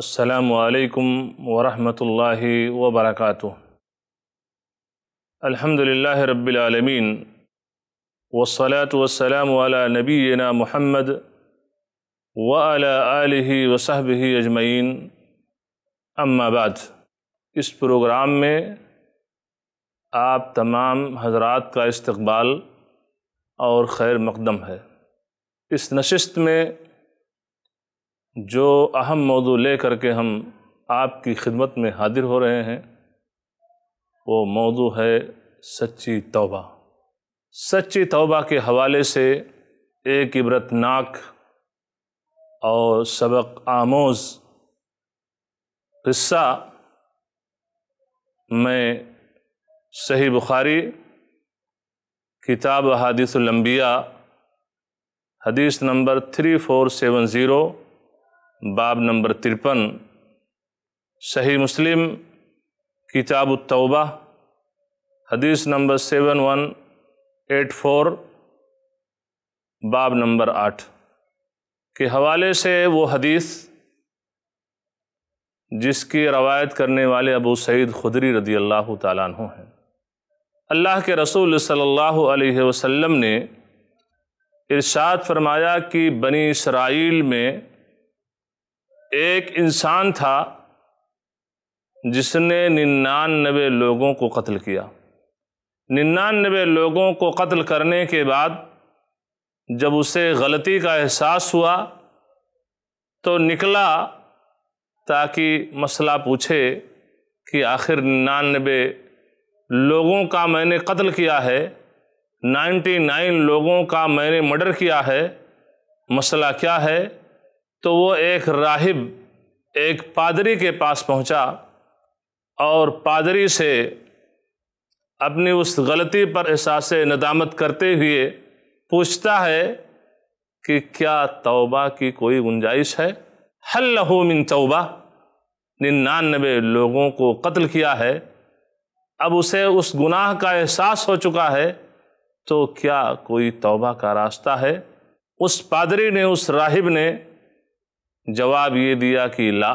असलकम वरहमल वबरक अलहमदिल्ला रबालमीन वसलात वसलाम नबीना महमद वाला आलि वसहब अजमैन अम्माबाद इस प्रोग्राम में आप तमाम हजरात का इस्तबाल और खैर मकदम है इस नशस्त में जो अहम मौजू ले करके हम आपकी खिदमत में हाजिर हो रहे हैं वो मौजू है सच्ची तौबा सच्ची तौबा के हवाले से एक इबरतनाक और सबक आमोज हिस्सा मैं सही बुखारी किताब हदीसम्बिया हदीस number three four seven zero बाब नंबर तिरपन सही मुस्लिम किताब तौबा हदीस number seven one eight four बाब नंबर आठ के हवाले से वो हदीस जिसकी रवायत करने वाले अबू सईद खुदरी रदी अल्लाह तु हैं अल्लाह के रसूल सल्लल्लाहु अलैहि वसल्लम ने इरशाद फरमाया कि बनी इसराइल में एक इंसान था जिसने निन्यानबे लोगों को कत्ल किया निन्यानबे लोगों को कत्ल करने के बाद जब उसे गलती का एहसास हुआ तो निकला ताकि मसला पूछे कि आखिर निन्यानबे लोगों का मैंने कत्ल किया है 99 लोगों का मैंने मर्डर किया है मसला क्या है तो वो एक राहिब एक पादरी के पास पहुंचा और पादरी से अपनी उस गलती पर एहसास नदामत करते हुए पूछता है कि क्या तौबा की कोई गुंजाइश है हल लहू मिन तौबा निन्यानबे लोगों को कत्ल किया है अब उसे उस गुनाह का एहसास हो चुका है तो क्या कोई तौबा का रास्ता है उस पादरी ने उस राहिब ने जवाब ये दिया कि ला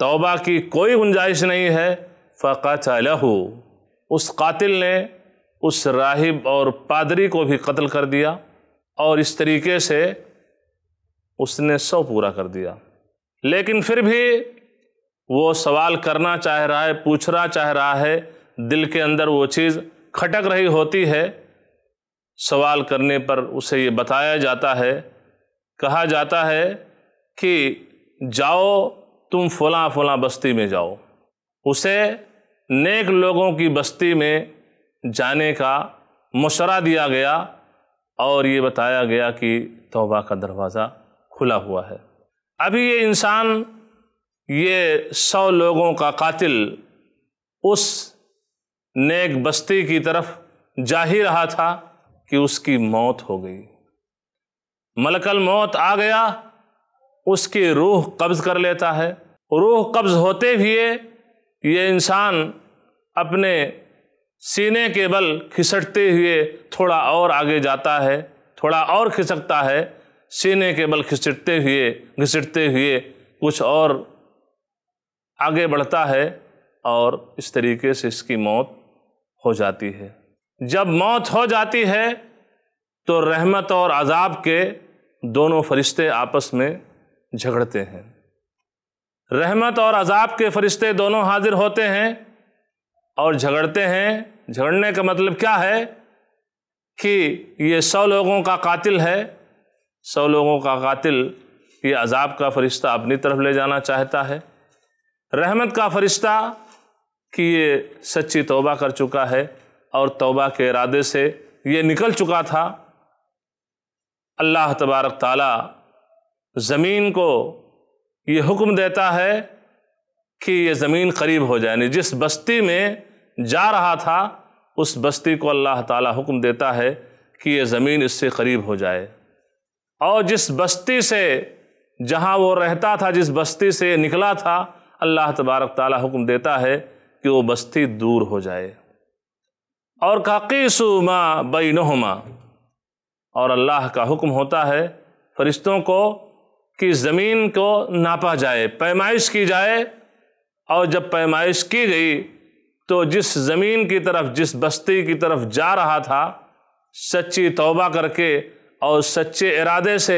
तौबा की कोई गुंजाइश नहीं है फ़कत लहू उस कातिल ने उस राहिब और पादरी को भी कत्ल कर दिया और इस तरीके से उसने सौ पूरा कर दिया लेकिन फिर भी वो सवाल करना चाह रहा है पूछना चाह रहा है दिल के अंदर वो चीज़ खटक रही होती है सवाल करने पर उसे ये बताया जाता है कहा जाता है कि जाओ तुम फला फला बस्ती में जाओ उसे नेक लोगों की बस्ती में जाने का मशरा दिया गया और ये बताया गया कि तौबा का दरवाज़ा खुला हुआ है अभी ये इंसान ये सौ लोगों का कातिल उस नेक बस्ती की तरफ जा ही रहा था कि उसकी मौत हो गई मलकल मौत आ गया उसकी रूह कब्ज़ कर लेता है रूह कब्ज़ होते हुए ये इंसान अपने सीने के बल खिसटते हुए थोड़ा और आगे जाता है थोड़ा और खिसकता है सीने के बल खिसटते हुए घिसटते हुए कुछ और आगे बढ़ता है और इस तरीके से इसकी मौत हो जाती है जब मौत हो जाती है तो रहमत और अजाब के दोनों फरिश्ते आपस में झगड़ते हैं रहमत और अजाब के फरिश्ते दोनों हाजिर होते हैं और झगड़ते हैं झगड़ने का मतलब क्या है कि ये सौ लोगों का कातिल है सौ लोगों का कातिल ये अजाब का फरिश्ता अपनी तरफ ले जाना चाहता है रहमत का फरिश्ता कि ये सच्ची तौबा कर चुका है और तौबा के इरादे से ये निकल चुका था अल्लाह तबारक ताला ज़मीन को ये हुक्म देता है कि ये ज़मीन करीब हो जाए जिस बस्ती में जा रहा था उस बस्ती को अल्लाह ताला हुक्म देता है कि ये ज़मीन इससे करीब हो जाए और जिस बस्ती से जहाँ वो रहता था जिस बस्ती से निकला था अल्लाह तबारक ताला हुक्म देता है कि वो बस्ती दूर हो जाए और काकीसुमा बैनहुमा और अल्लाह का हुक्म होता है फरिश्तों को कि ज़मीन को नापा जाए पैमाइश की जाए और जब पैमाइश की गई तो जिस ज़मीन की तरफ जिस बस्ती की तरफ जा रहा था सच्ची तौबा करके और सच्चे इरादे से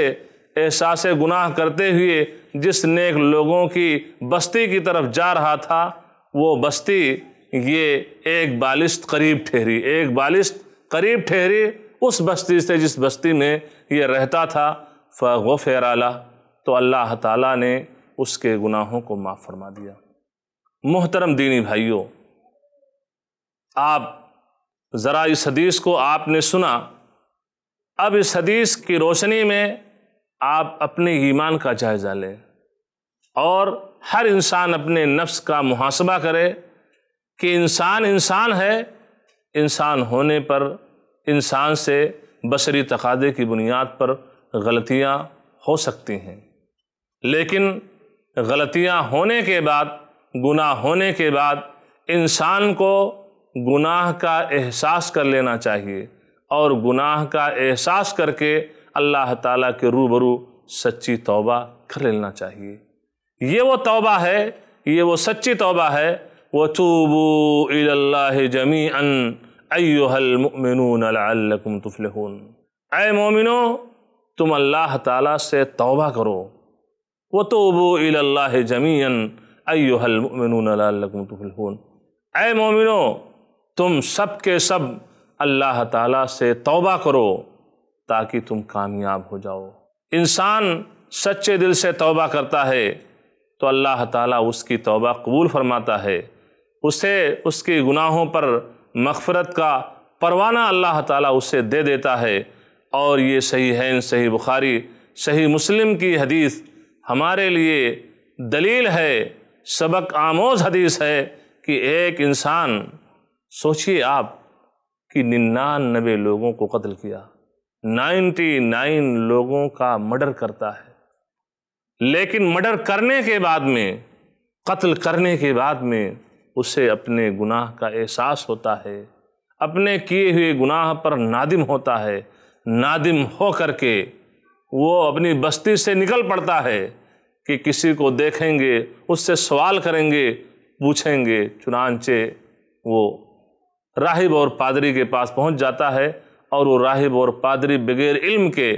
एहसास गुनाह करते हुए जिस नेक लोगों की बस्ती की तरफ जा रहा था वो बस्ती ये एक बालिश्त करीब ठहरी एक बालिश्त करीब ठहरी उस बस्ती से जिस बस्ती में ये रहता था फ़गो फेराला तो अल्लाह ताला ने उसके गुनाहों को माफ़ फरमा दिया मोहतरम दीनी भाइयों आप ज़रा इस हदीस को आपने सुना अब इस हदीस की रोशनी में आप अपने ईमान का जायज़ा लें और हर इंसान अपने नफ्स का मुहासबा करे कि इंसान इंसान है इंसान होने पर इंसान से बशरी तकादे की बुनियाद पर गलतियाँ हो सकती हैं लेकिन गलतियां होने के बाद गुनाह होने के बाद इंसान को गुनाह का एहसास कर लेना चाहिए और गुनाह का एहसास करके अल्लाह ताला के रूबरू सच्ची तौबा कर लेना चाहिए ये वो तौबा है ये वो सच्ची तौबा है वो तूबू इल्लाह जमी अन अयोहलमिन तुफलहून अय मोमिनो तुम अल्लाह ताला से तौबा करो व ए मोमिनो तुम सब के सब अल्लाह ताला से तौबा करो ताकि तुम कामयाब हो जाओ इंसान सच्चे दिल से तौबा करता है तो अल्लाह ताला उसकी तौबा कबूल फरमाता है उसे उसके गुनाहों पर मगफरत का परवाना अल्लाह ताला उसे दे देता है और ये सही है सही बुखारी सही मुस्लिम की हदीस हमारे लिए दलील है सबक आमोज हदीस है कि एक इंसान सोचिए आप कि निन्यानबे लोगों को कत्ल किया नाइन्टी नाइन लोगों का मर्डर करता है लेकिन मर्डर करने के बाद में कत्ल करने के बाद में उसे अपने गुनाह का एहसास होता है अपने किए हुए गुनाह पर नादिम होता है नादिम हो करके वो अपनी बस्ती से निकल पड़ता है कि किसी को देखेंगे उससे सवाल करेंगे पूछेंगे चुनानचे वो राहिब और पादरी के पास पहुंच जाता है और वो राहिब और पादरी बगैर इल्म के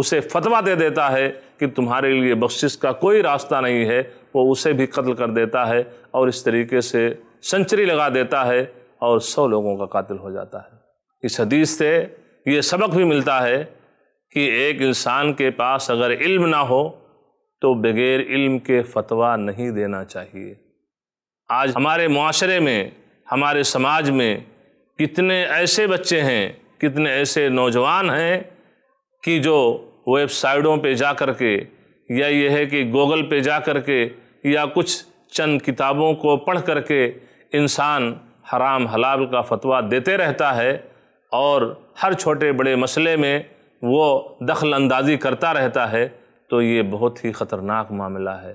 उसे फतवा दे देता है कि तुम्हारे लिए बख्शिश का कोई रास्ता नहीं है वो उसे भी कत्ल कर देता है और इस तरीके से सेंचुरी लगा देता है और सौ लोगों का कातिल हो जाता है इस हदीस से ये सबक भी मिलता है कि एक इंसान के पास अगर इल्म ना हो तो बग़ैर इल्म के फतवा नहीं देना चाहिए आज हमारे माशरे में हमारे समाज में कितने ऐसे बच्चे हैं कितने ऐसे नौजवान हैं कि जो वेबसाइटों पे जा कर के या ये है कि गूगल पे जा कर के या कुछ चंद किताबों को पढ़ कर के इंसान हराम हलाल का फतवा देते रहता है और हर छोटे बड़े मसले में वो दखल अंदाजी करता रहता है तो ये बहुत ही ख़तरनाक मामला है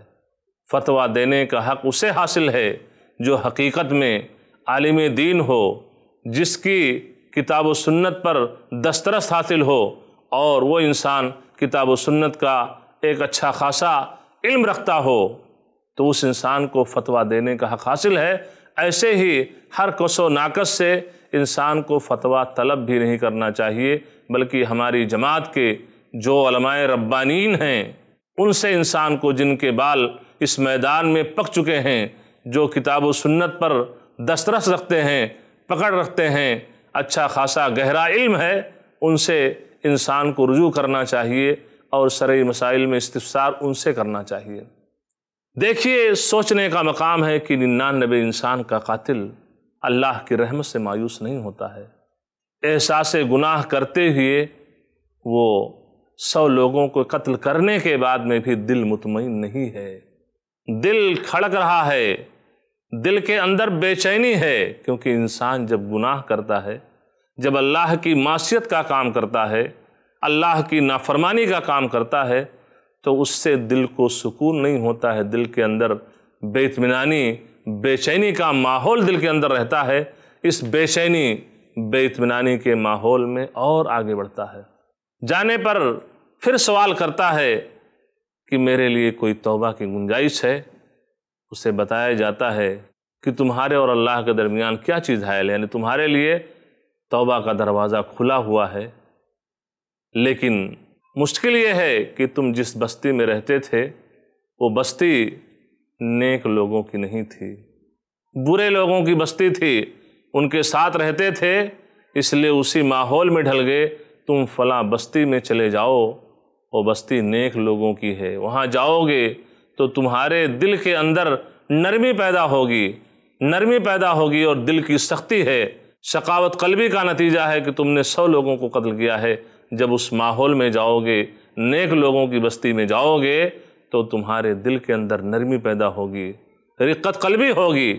फतवा देने का हक़ उसे हासिल है जो हकीकत में आलिम दीन हो जिसकी किताब सुन्नत पर दस्तरस हासिल हो और वो इंसान किताब सुन्नत का एक अच्छा खासा इल्म रखता हो तो उस इंसान को फतवा देने का हक़ हासिल है ऐसे ही हर कसो नाकस से इंसान को फतवा तलब भी नहीं करना चाहिए बल्कि हमारी जमात के जो अलमाय रब्बानीन हैं उनसे इंसान को जिनके बाल इस मैदान में पक चुके हैं जो किताब व सुन्नत पर दस्तरस रखते हैं पकड़ रखते हैं अच्छा खासा गहरा इल्म है उनसे इंसान को रुजू करना चाहिए और सरे मसाइल में इस्तफसार उनसे करना चाहिए देखिए सोचने का मकाम है कि निन्यानबे इंसान का कातिल अल्लाह की रहमत से मायूस नहीं होता है एहसास गुनाह करते हुए वो सौ लोगों को कत्ल करने के बाद में भी दिल मुतमिन नहीं है दिल खड़क रहा है दिल के अंदर बेचैनी है क्योंकि इंसान जब गुनाह करता है जब अल्लाह की मासीत का काम करता है अल्लाह की नाफरमानी का काम करता है तो उससे दिल को सुकून नहीं होता है दिल के अंदर बेतमिनानी बेचैनी का माहौल दिल के अंदर रहता है इस बेचैनी बेतमिनानी के माहौल में और आगे बढ़ता है जाने पर फिर सवाल करता है कि मेरे लिए कोई तौबा की गुंजाइश है उसे बताया जाता है कि तुम्हारे और अल्लाह के दरमियान क्या चीज़ हायल है यानी तुम्हारे लिए तौबा का दरवाज़ा खुला हुआ है लेकिन मुश्किल ये है कि तुम जिस बस्ती में रहते थे वो बस्ती नेक लोगों की नहीं थी बुरे लोगों की बस्ती थी उनके साथ रहते थे इसलिए उसी माहौल में ढल गए तुम फला बस्ती में चले जाओ वो बस्ती नेक लोगों की है वहाँ जाओगे तो तुम्हारे दिल के अंदर नरमी पैदा होगी नरमी पैदा होगी और दिल की सख्ती है शकावत कलबी का नतीजा है कि तुमने सौ लोगों को कत्ल किया है जब उस माहौल में जाओगे नेक लोगों की बस्ती में जाओगे तो तुम्हारे दिल के अंदर नरमी पैदा होगी रिक्कत कलबी होगी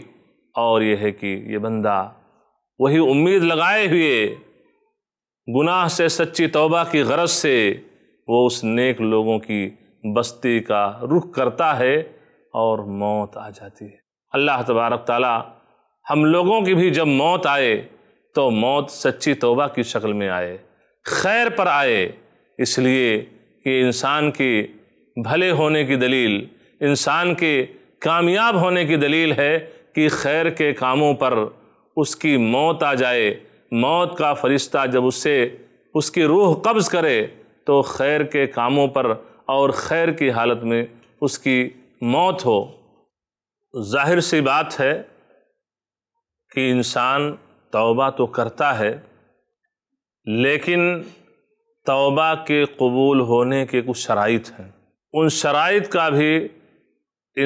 और यह है कि ये बंदा वही उम्मीद लगाए हुए गुनाह से सच्ची तौबा की गरज से वो उस नेक लोगों की बस्ती का रुख करता है और मौत आ जाती है अल्लाह तबारक ताला हम लोगों की भी जब मौत आए तो मौत सच्ची तौबा की शक्ल में आए खैर पर आए इसलिए कि इंसान के भले होने की दलील इंसान के कामयाब होने की दलील है कि खैर के कामों पर उसकी मौत आ जाए मौत का फरिश्ता जब उससे उसकी रूह कब्ज़ करे तो खैर के कामों पर और खैर की हालत में उसकी मौत हो जाहिर सी बात है कि इंसान तौबा तो करता है लेकिन तौबा के कबूल होने के कुछ शराइत हैं उन शराइत का भी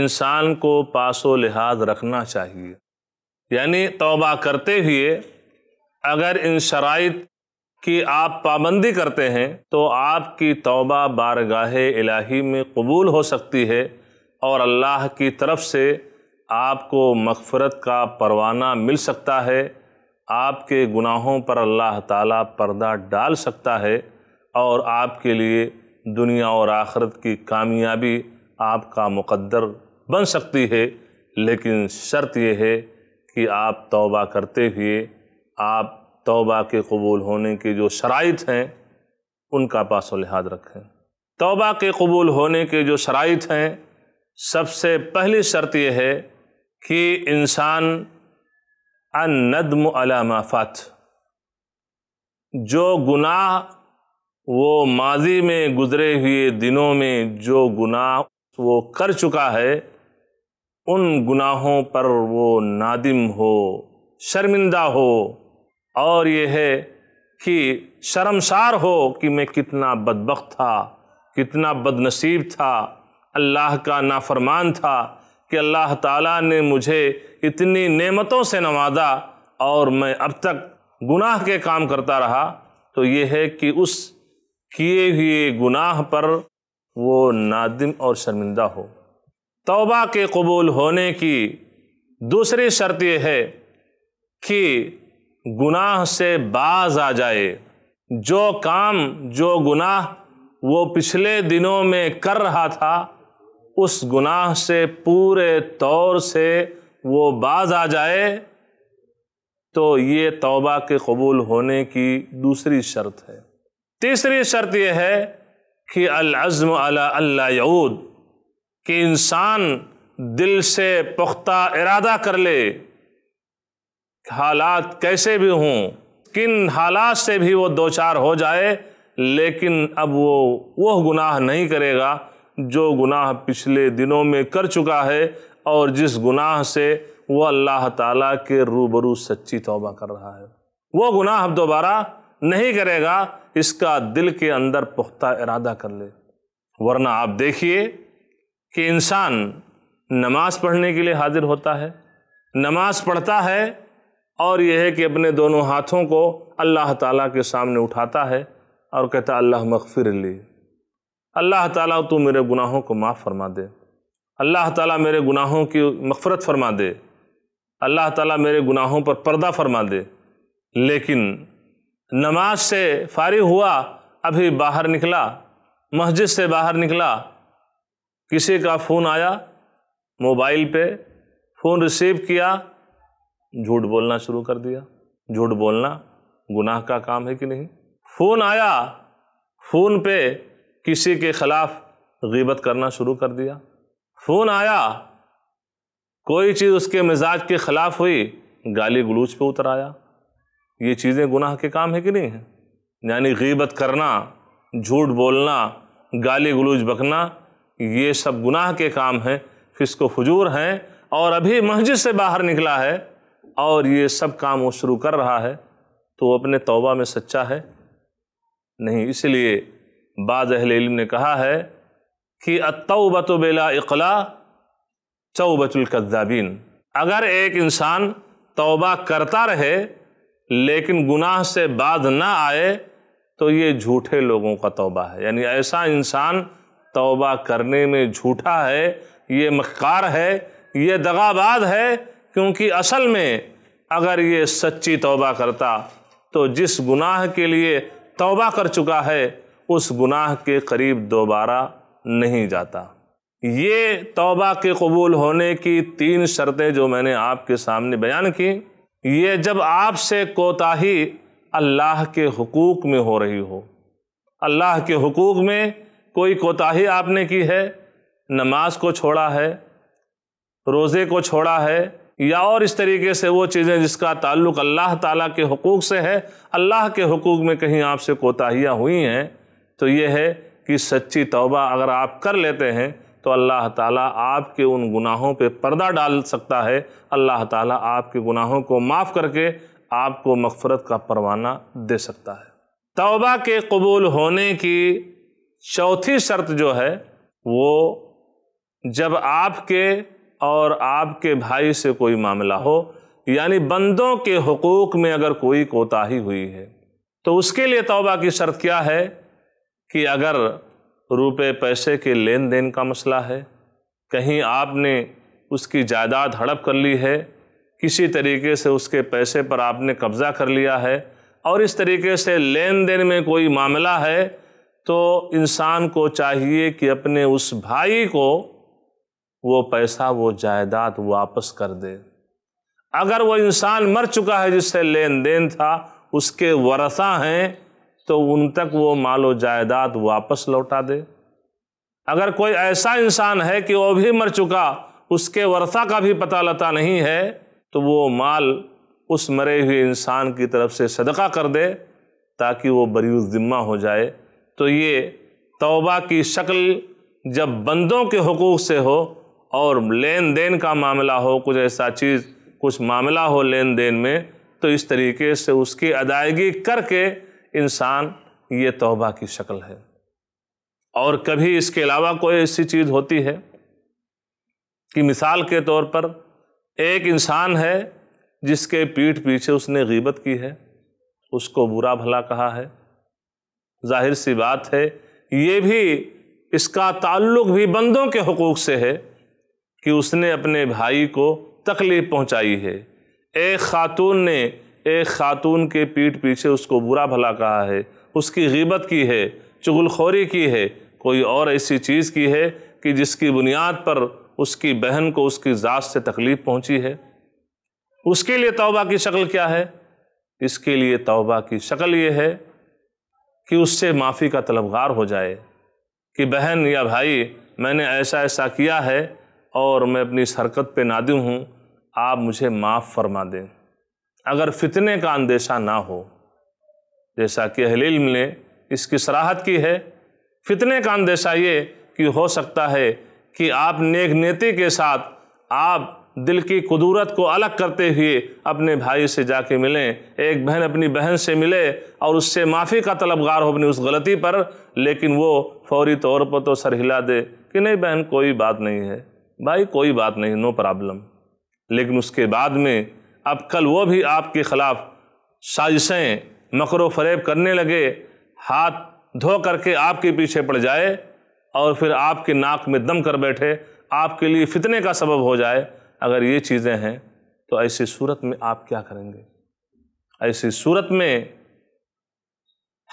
इंसान को पासो लिहाज रखना चाहिए यानी तौबा करते हुए अगर इन शराइ की आप पाबंदी करते हैं तो आपकी तौबा बारगाह इलाही में कबूल हो सकती है और अल्लाह की तरफ से आपको मगफ़रत का परवाना मिल सकता है आपके गुनाहों पर अल्लाह ताला पर्दा डाल सकता है और आपके लिए दुनिया और आखरत की कामयाबी आपका मुकद्दर बन सकती है लेकिन शर्त यह है कि आप तौबा करते हुए आप तोबा के कबूल होने के जो शराइत हैं उनका पास लिहाज रखें तोबा के कबूल होने के जो शराइत हैं सबसे पहली शर्त यह है कि इंसान अनदम अला माफात जो गुनाह वो माजी में गुजरे हुए दिनों में जो गुनाह वो कर चुका है उन गुनाहों पर वो नादिम हो शर्मिंदा हो और ये है कि शर्मसार हो कि मैं कितना बदबक था कितना बदनसीब था अल्लाह का नाफरमान था कि अल्लाह ताला ने मुझे इतनी नेमतों से नवाजा और मैं अब तक गुनाह के काम करता रहा तो ये है कि उस किए हुए गुनाह पर वो नादिम और शर्मिंदा हो तौबा के कबूल होने की दूसरी शर्त यह है कि गुनाह से बाज आ जाए जो काम जो गुनाह वो पिछले दिनों में कर रहा था उस गुनाह से पूरे तौर से वो बाज आ जाए तो ये तौबा के कबूल होने की दूसरी शर्त है तीसरी शर्त यह है कि अलज़म अल्लाह यऊद कि इंसान दिल से पुख्ता इरादा कर ले हालात कैसे भी हों किन हालात से भी वो दो चार हो जाए लेकिन अब वो वह गुनाह नहीं करेगा जो गुनाह पिछले दिनों में कर चुका है और जिस गुनाह से वह अल्लाह ताला के रूबरू सच्ची तौबा कर रहा है वो गुनाह अब दोबारा नहीं करेगा इसका दिल के अंदर पुख्ता इरादा कर ले वरना आप देखिए कि इंसान नमाज़ पढ़ने के लिए हाजिर होता है नमाज़ पढ़ता है और यह है कि अपने दोनों हाथों को अल्लाह ताला के सामने उठाता है और कहता अल्लाह मगफिर ली अल्लाह ताला तू मेरे गुनाहों को माफ़ फरमा दे अल्लाह ताला मेरे गुनाहों की मगफरत फरमा दे अल्लाह ताला मेरे गुनाहों पर पर्दा फरमा दे लेकिन नमाज से फारिग हुआ अभी बाहर निकला मस्जिद से बाहर निकला किसी का फ़ोन आया मोबाइल पे फ़ोन रिसीव किया झूठ बोलना शुरू कर दिया झूठ बोलना गुनाह का काम है कि नहीं फ़ोन आया फ़ोन पे किसी के ख़िलाफ़ गीबत करना शुरू कर दिया फ़ोन आया कोई चीज़ उसके मिजाज के ख़िलाफ़ हुई गाली गलूच पे उतर आया ये चीज़ें गुनाह के काम है कि नहीं है यानी गीबत करना झूठ बोलना गाली गलूज बकना ये सब गुनाह के काम हैं फिसको फजूर हैं और अभी मस्जिद से बाहर निकला है और ये सब काम वो शुरू कर रहा है तो वो अपने तौबा में सच्चा है नहीं इसलिए बाज अहल इल्म ने कहा है कि अतौबत बेला इकला चौबतुल्कद्दाबीन अगर एक इंसान तौबा करता रहे लेकिन गुनाह से बाद ना आए तो ये झूठे लोगों का तौबा है यानी ऐसा इंसान तौबा करने में झूठा है ये मक्कार है ये दगाबाज है क्योंकि असल में अगर ये सच्ची तौबा करता तो जिस गुनाह के लिए तौबा कर चुका है उस गुनाह के करीब दोबारा नहीं जाता ये तौबा के कबूल होने की तीन शर्तें जो मैंने आपके सामने बयान की ये जब आपसे कोताही अल्लाह के हकूक़ में हो रही हो अल्लाह के हकूक़ में कोई कोताही आपने की है नमाज को छोड़ा है रोज़े को छोड़ा है या और इस तरीके से वो चीज़ें जिसका ताल्लुक अल्लाह ताला के हकूक़ से है अल्लाह के हकूक़ में कहीं आपसे कोताहियाँ हुई हैं तो ये है कि सच्ची तौबा अगर आप कर लेते हैं तो अल्लाह ताला आपके उन गुनाहों पे पर्दा डाल सकता है अल्लाह ताला आपके गुनाहों को माफ़ करके आपको मगफरत का परवाना दे सकता है तौबा के कबूल होने की चौथी शर्त जो है वो जब आपके और आपके भाई से कोई मामला हो यानी बंदों के हकूक़ में अगर कोई कोताही हुई है तो उसके लिए तौबा की शर्त क्या है कि अगर रुपए पैसे के लेन देन का मसला है कहीं आपने उसकी जायदाद हड़प कर ली है किसी तरीके से उसके पैसे पर आपने कब्ज़ा कर लिया है और इस तरीके से लेन देन में कोई मामला है तो इंसान को चाहिए कि अपने उस भाई को वो पैसा वो जायदाद वापस कर दे अगर वो इंसान मर चुका है जिससे लेन देन था उसके वरसा हैं तो उन तक वो मालो जायदाद वापस लौटा दे अगर कोई ऐसा इंसान है कि वो भी मर चुका उसके वरसा का भी पता लता नहीं है तो वो माल उस मरे हुए इंसान की तरफ से सदका कर दे ताकि वो बरी ज़िम्मा हो जाए तो ये तौबा की शक्ल जब बंदों के हकूक़ से हो और लेन देन का मामला हो कुछ ऐसा चीज़ कुछ मामला हो लेन देन में तो इस तरीके से उसकी अदायगी करके इंसान ये तोबा की शक्ल है और कभी इसके अलावा कोई ऐसी चीज़ होती है कि मिसाल के तौर पर एक इंसान है जिसके पीठ पीछे उसने गीबत की है उसको बुरा भला कहा है जाहिर सी बात है ये भी इसका ताल्लुक भी बंदों के हकूक़ से है कि उसने अपने भाई को तकलीफ़ पहुंचाई है एक खातून ने एक खातून के पीठ पीछे उसको बुरा भला कहा है उसकी गिबत की है चुगलखोरी की है कोई और ऐसी चीज़ की है कि जिसकी बुनियाद पर उसकी बहन को उसकी ज़ात से तकलीफ़ पहुंची है उसके लिए तौबा की शक्ल क्या है इसके लिए तौबा की शक्ल ये है कि उससे माफ़ी का तलबगार हो जाए कि बहन या भाई मैंने ऐसा ऐसा किया है और मैं अपनी इस हरकत पे नादिम हूँ आप मुझे माफ़ फरमा दें अगर फितने का अंदेशा ना हो जैसा कि अहलिल्म ने इसकी सराहत की है फितने का अंदेशा ये कि हो सकता है कि आप नेक नेति के साथ आप दिल की क़ुदूरत को अलग करते हुए अपने भाई से जाके मिलें एक बहन अपनी बहन से मिले और उससे माफ़ी का तलबगार हो अपनी उस गलती पर लेकिन वो फौरी तौर पर तो सर हिला दे कि नहीं बहन कोई बात नहीं है भाई कोई बात नहीं नो प्रॉब्लम लेकिन उसके बाद में अब कल वो भी आपके ख़िलाफ़ साजिशें मकर फरेब करने लगे हाथ धो करके आपके पीछे पड़ जाए और फिर आपके नाक में दम कर बैठे आपके लिए फितने का सबब हो जाए अगर ये चीज़ें हैं तो ऐसी सूरत में आप क्या करेंगे ऐसी सूरत में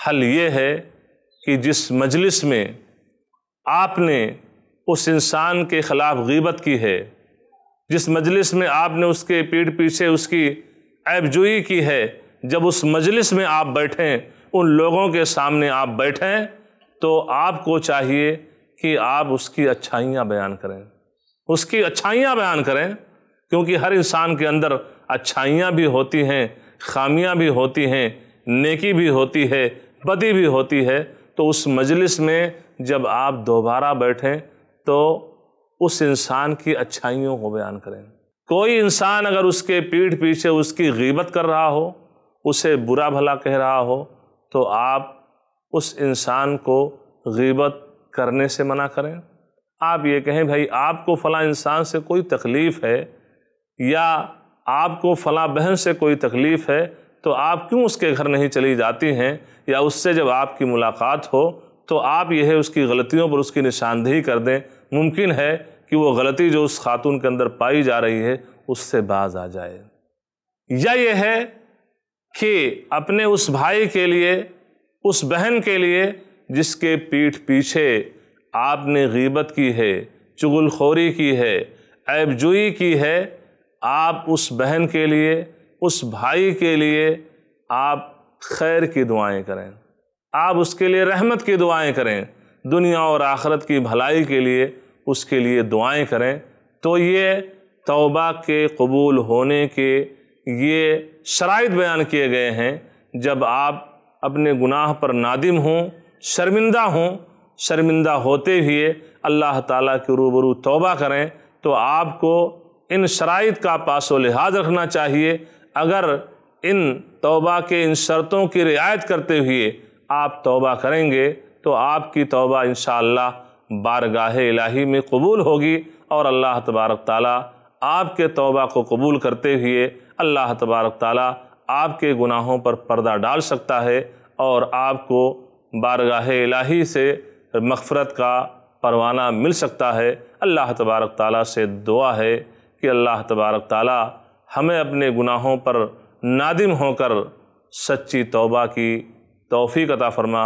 हल ये है कि जिस मजलिस में आपने उस इंसान के ख़िलाफ़ गीबत की है जिस मजलिस में आपने उसके पीठ पीछे उसकी ऐबजुई की है जब उस मजलिस में आप बैठें उन लोगों के सामने आप बैठें तो आपको चाहिए कि आप उसकी अच्छाइयाँ बयान करें उसकी अच्छाइयाँ बयान करें क्योंकि हर इंसान के अंदर अच्छाइयाँ भी होती हैं खामियाँ भी होती हैं नेकी भी होती है बदी भी होती है तो उस मजलिस में जब आप दोबारा बैठें तो उस इंसान की अच्छाइयों को बयान करें कोई इंसान अगर उसके पीठ पीछे उसकी गीबत कर रहा हो उसे बुरा भला कह रहा हो तो आप उस इंसान को गीबत करने से मना करें आप ये कहें भाई आपको फ़लाँ इंसान से कोई तकलीफ़ है या आपको फ़लाँ बहन से कोई तकलीफ़ है तो आप क्यों उसके घर नहीं चली जाती हैं या उससे जब आपकी मुलाकात हो तो आप यह उसकी गलतियों पर उसकी निशानदेही कर दें मुमकिन है कि वो गलती जो उस खातून के अंदर पाई जा रही है उससे बाज आ जाए या ये है कि अपने उस भाई के लिए उस बहन के लिए जिसके पीठ पीछे आपने गीबत की है चुगलखोरी की है ऐबजुई की है आप उस बहन के लिए उस भाई के लिए आप खैर की दुआएं करें आप उसके लिए रहमत की दुआएं करें दुनिया और आखरत की भलाई के लिए उसके लिए दुआएं करें तो ये तौबा के कबूल होने के ये शराइ बयान किए गए हैं जब आप अपने गुनाह पर नादिम हों शर्मिंदा हों शर्मिंदा होते हुए अल्लाह ताला के रूबरू तौबा करें तो आपको इन शराइ का पासो लिहाज रखना चाहिए अगर इन तौबा के इन शर्तों की रियायत करते हुए आप तौबा करेंगे तो आपकी तोबा इन बारगाह इलाही में कबूल होगी और अल्लाह तबारक ताली आपके तोबा को कबूल करते हुए अल्लाह तबारक ताली आपके गुनाहों पर पर्दा डाल सकता है और आपको बारगाह इलाही से मफ़रत का परवाना मिल सकता है अल्लाह तबारक ताली से दुआ है कि अल्लाह तबारक ताली हमें अपने गुनाहों पर नादिम होकर सच्ची तोबा की तोफ़ी कता फरमा